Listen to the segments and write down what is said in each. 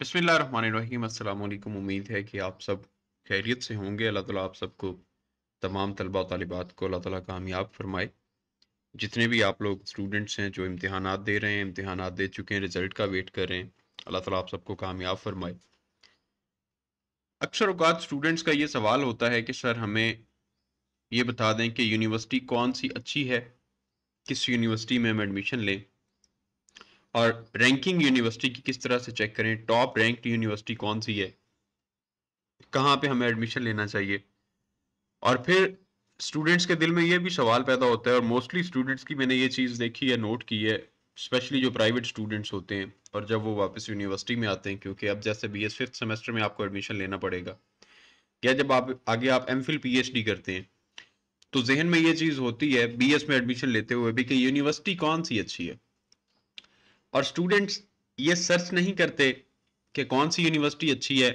बसमीम अल्लाम उम्मीद है कि आप सब खैरियत से होंगे अल्लाह ताला आप सबको तमाम तलबा तलबात को अल्लाह ताला कामयाब फरमाए जितने भी आप लोग स्टूडेंट्स हैं जो इम्तहान दे रहे हैं इम्तहान दे चुके हैं रिज़ल्ट का वेट कर रहे हैं अल्लाह ताला आप सबको कामयाब फरमाए अक्सर अवकात स्टूडेंट्स का ये सवाल होता है कि सर हमें ये बता दें कि यूनिवर्सिटी कौन सी अच्छी है किस यूनिवर्सिटी में हम एडमिशन लें और रैंकिंग यूनिवर्सिटी की किस तरह से चेक करें टॉप रैंक्ड यूनिवर्सिटी कौन सी है कहाँ पे हमें एडमिशन लेना चाहिए और फिर स्टूडेंट्स के दिल में यह भी सवाल पैदा होता है और मोस्टली स्टूडेंट्स की मैंने ये चीज़ देखी है नोट की है स्पेशली जो प्राइवेट स्टूडेंट्स होते हैं और जब वो वापस यूनिवर्सिटी में आते हैं क्योंकि अब जैसे बी एस फिफ्थ सेमेस्टर में आपको एडमिशन लेना पड़ेगा या जब आप आगे आप एम फिल पी करते हैं तो जहन में ये चीज़ होती है बी एस में एडमिशन लेते हुए भी कि यूनिवर्सिटी कौन सी अच्छी है और स्टूडेंट्स ये सर्च नहीं करते कि कौन सी यूनिवर्सिटी अच्छी है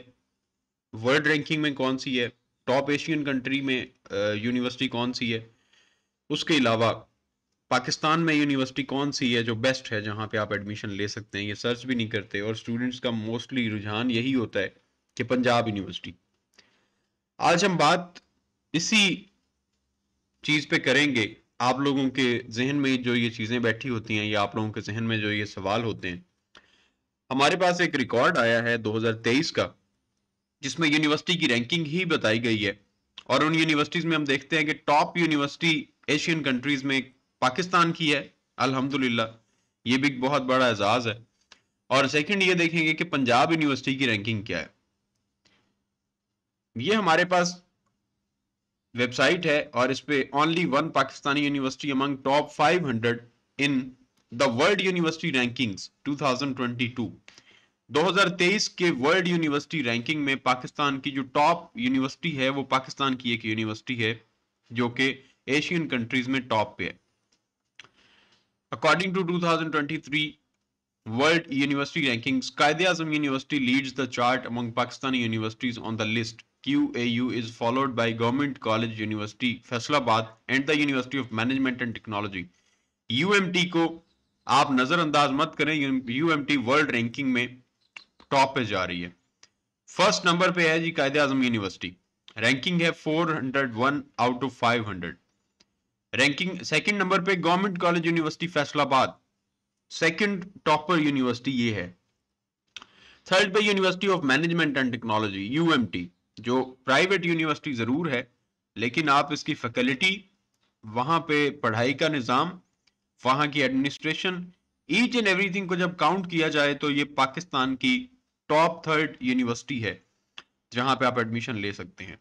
वर्ल्ड रैंकिंग में कौन सी है टॉप एशियन कंट्री में यूनिवर्सिटी कौन सी है उसके अलावा पाकिस्तान में यूनिवर्सिटी कौन सी है जो बेस्ट है जहाँ पे आप एडमिशन ले सकते हैं ये सर्च भी नहीं करते और स्टूडेंट्स का मोस्टली रुझान यही होता है कि पंजाब यूनिवर्सिटी आज हम बात इसी चीज़ पे करेंगे आप लोगों के जहन में जो ये चीज़ें बैठी होती हैं या आप लोगों के जहन में जो ये सवाल होते हैं हमारे पास एक रिकॉर्ड आया है 2023 का जिसमें यूनिवर्सिटी की रैंकिंग ही बताई गई है और उन यूनिवर्सिटीज़ में हम देखते हैं कि टॉप यूनिवर्सिटी एशियन कंट्रीज़ में पाकिस्तान की है अल्हम्दुलिल्लाह ये भी बहुत बड़ा एजाज़ है और सेकंड ये देखेंगे कि पंजाब यूनिवर्सिटी की रैंकिंग क्या है ये हमारे पास वेबसाइट है और इस पे only one Pakistani university among top 500 in the world university rankings 2022 2023 के वर्ल्ड यूनिवर्सिटी रैंकिंग में पाकिस्तान की जो टॉप यूनिवर्सिटी है वो पाकिस्तान की एक यूनिवर्सिटी है जो कि एशियन कंट्रीज में टॉप पे है according to 2023 world university rankings Quaid e Azam university leads the chart among Pakistani universities on the list U is followed by government college university Faisalabad and the university of management and technology UMT को आप नज़रअंदाज मत करें टी world ranking में top पे जा रही है फर्स्ट नंबर पे है जी कायदे आजम यूनिवर्सिटी रैंकिंग है 401 out of 500 ranking second number पे government college university Faisalabad second topper university ये है थर्ड पे university of management and technology UMT जो प्राइवेट यूनिवर्सिटी ज़रूर है लेकिन आप इसकी फैकल्टी वहां पे पढ़ाई का निज़ाम वहां की एडमिनिस्ट्रेशन ईच एंड एवरीथिंग को जब काउंट किया जाए तो ये पाकिस्तान की टॉप थर्ड यूनिवर्सिटी है जहां पे आप एडमिशन ले सकते हैं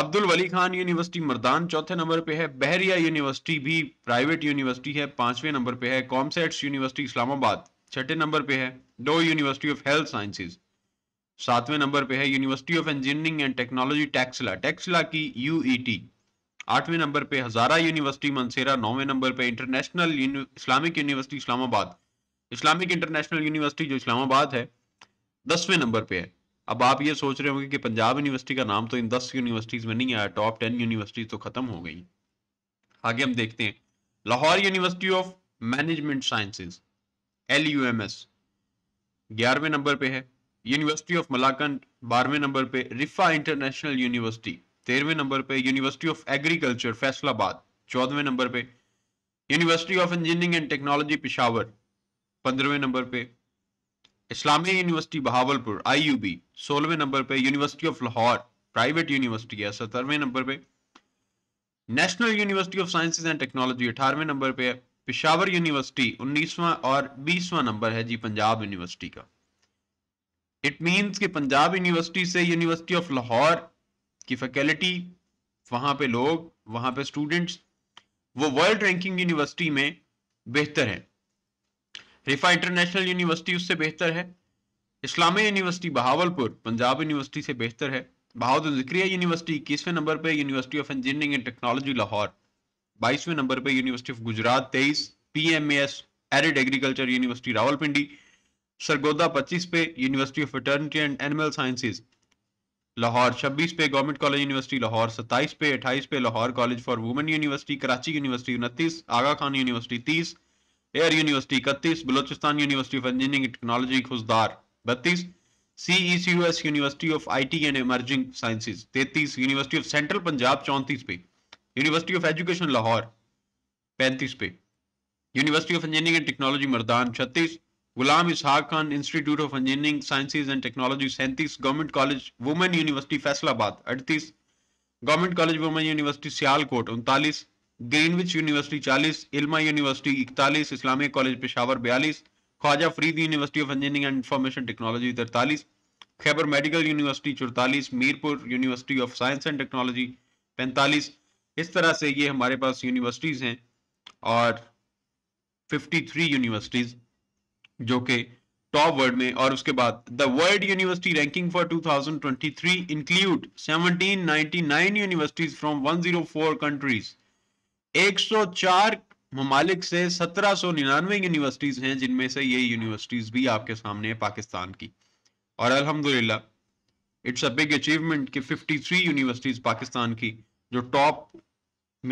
अब्दुल वली खान यूनिवर्सिटी मरदान चौथे नंबर पे है बहरिया यूनिवर्सिटी भी प्राइवेट यूनिवर्सिटी है पांचवें नंबर पे है कॉमसेट्स यूनिवर्सिटी इस्लामाबाद छठे नंबर पे है दो यूनिवर्सिटी ऑफ हेल्थ साइंसेज सातवें नंबर पे है university of engineering and technology Taxila Taxila की यू e आठवें नंबर पे हजारा यूनिवर्सिटी मनसेरा नौवें नंबर पे international Islamic university Islamabad Islamic international university जो इस्लामाबाद है दसवें नंबर पे है अब आप ये सोच रहे होंगे कि पंजाब यूनिवर्सिटी का नाम तो इन दस यूनिवर्सिटीज़ में नहीं आया टॉप टेन यूनिवर्सिटीज़ तो ख़त्म हो गई आगे हम देखते हैं Lahore university of management sciences L U M S ग्यारहवें नंबर पे है यूनिवर्सिटी ऑफ मलाकंड बारहवें नंबर पे रिफा इंटरनेशनल यूनिवर्सिटी तेरहवें नंबर पे यूनिवर्सिटी ऑफ एग्रीकल्चर फैसलाबाद चौदहवें नंबर पे university of engineering and technology Peshawar पंद्रहवें नंबर पे Islamia university Bahawalpur I U B सोलहवें नंबर पे university of Lahore private university है सत्रहवें नंबर पे national university of sciences and technology अठारहवें नंबर पे पिशावर यूनिवर्सिटी उन्नीसवां और बीसवां नंबर है जी पंजाब यूनिवर्सिटी का इट मीन्स कि पंजाब यूनिवर्सिटी से यूनिवर्सिटी ऑफ लाहौर की फैकल्टी वहां पे लोग वहां पे स्टूडेंट्स वो वर्ल्ड रैंकिंग यूनिवर्सिटी में बेहतर है रिफा इंटरनेशनल यूनिवर्सिटी उससे बेहतर है इस्लामी यूनिवर्सिटी बहावलपुर पंजाब यूनिवर्सिटी से बेहतर है बहाउद्दीन जिक्रिया यूनिवर्सिटी इक्कीसवें नंबर पर university of engineering and technology Lahore बाईसवें नंबर पर यूनिवर्सिटी ऑफ गुजरात तेईस P M S arid agriculture university Rawalpindi Sargodha 25 पे university of veterinary and animal sciences Lahore 26 पे गवर्नमेंट कॉलेज यूनिवर्सिटी लाहौर 27 पे 28 पे Lahore college for women university Karachi university उनतीस आगा खान यूनिवर्सिटी तीस एयर यूनिवर्सिटी इकतीस Balochistan university of engineering technology Khuzdar बत्तीस CECOS university of T and emerging sciences तैतीस university of central Punjab चौंतीस पे यूनिवर्सिटी ऑफ एजुकेशन लाहौर पैंतीस पे university of engineering and technology Mardan छत्तीस Ghulam Ishaq Khan institute of engineering sciences and technology सैंतीस government college women university Faisalabad अड़तीस government college women university Sialkot उनतालीस Greenwich university चालीस इल्मा यूनिवर्सिटी इकतालीस इस्लामिक कॉलेज पेशावर बयालीस Khwaja Farid university of engineering and information technology तरतालीस खैबर मेडिकल यूनिवर्सिटी चौतालीस Mirpur university of science and technology पैंतालीस इस तरह से ये हमारे पास यूनिवर्सिटीज़ हैं और फिफ्टी यूनिवर्सिटीज़ जो कि टॉप वर्ल्ड में और उसके बाद the world university ranking for 2023 include 1799 universities from 104 countries 104 ममालिक से 1799 यूनिवर्सिटीज हैं जिनमें से ये यूनिवर्सिटीज भी आपके सामने है पाकिस्तान की और अलहमदुल्ला इट्स अ बिग अचीवमेंट कि 53 यूनिवर्सिटीज पाकिस्तान की जो टॉप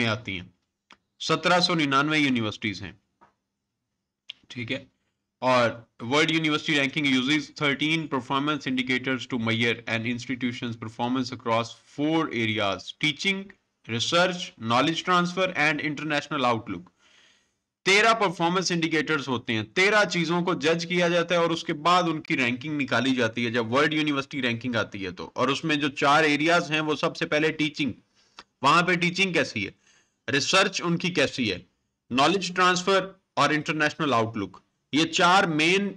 में आती हैं निन्यानवे यूनिवर्सिटीज हैं ठीक है और world university ranking uses 13 performance indicators to measure and institutions performance across four areas teaching research knowledge transfer and international outlook तेरह परफॉर्मेंस इंडिकेटर्स होते हैं तेरह चीजों को जज किया जाता है और उसके बाद उनकी रैंकिंग निकाली जाती है जब वर्ल्ड यूनिवर्सिटी रैंकिंग आती है तो और उसमें जो चार एरियाज हैं वो सबसे पहले टीचिंग वहां पे टीचिंग कैसी है रिसर्च उनकी कैसी है नॉलेज ट्रांसफर और इंटरनेशनल आउटलुक ये चार मेन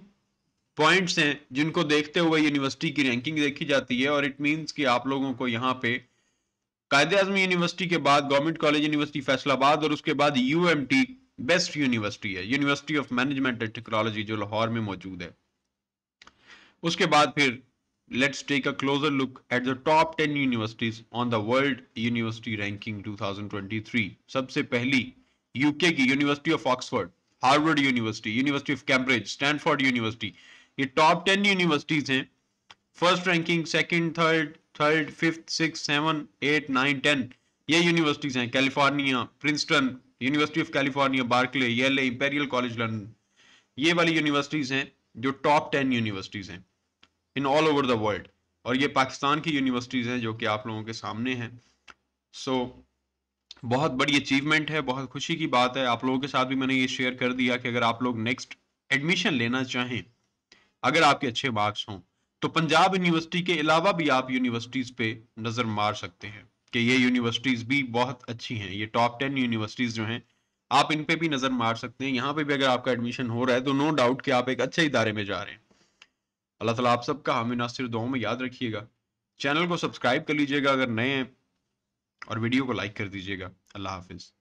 पॉइंट्स हैं जिनको देखते हुए यूनिवर्सिटी की रैंकिंग देखी जाती है और इट मीन्स कि आप लोगों को यहाँ पे कायदे आजम यूनिवर्सिटी के बाद गवर्नमेंट कॉलेज यूनिवर्सिटी फैसलाबाद और उसके बाद यू बेस्ट यूनिवर्सिटी है university of management and technology जो लाहौर में मौजूद है उसके बाद फिर let's take a closer look at the top ten universities on the world university ranking 2023 सबसे पहली यूके की university of Oxford Harvard university university of Cambridge Stanford university ये टॉप टेन यूनिवर्सिटीज हैं first ranking second third third fifth six seven eight nine ten ये universities हैं California Princeton university of California Berkeley Yale Imperial college London ये वाली universities हैं जो top ten universities हैं in all over the world और ये पाकिस्तान की यूनिवर्सिटीज़ हैं जो कि आप लोगों के सामने हैं सो so, बहुत बड़ी अचीवमेंट है बहुत खुशी की बात है आप लोगों के साथ भी मैंने ये शेयर कर दिया कि अगर आप लोग नेक्स्ट एडमिशन लेना चाहें अगर आपके अच्छे मार्क्स हों तो पंजाब यूनिवर्सिटी के अलावा भी आप यूनिवर्सिटीज़ पे नज़र मार सकते हैं कि ये यूनिवर्सिटीज़ भी बहुत अच्छी हैं ये टॉप टेन यूनिवर्सिटीज़ जो हैं आप इन पे भी नज़र मार सकते हैं यहाँ पे भी अगर आपका एडमिशन हो रहा है तो नो डाउट कि आप एक अच्छे इदारे में जा रहे हैं अल्लाह तला आप सबका हमें नासिर दुआओं में याद रखिएगा चैनल को सब्सक्राइब कर लीजिएगा अगर नए हैं और वीडियो को लाइक कर दीजिएगा अल्लाह हाफिज़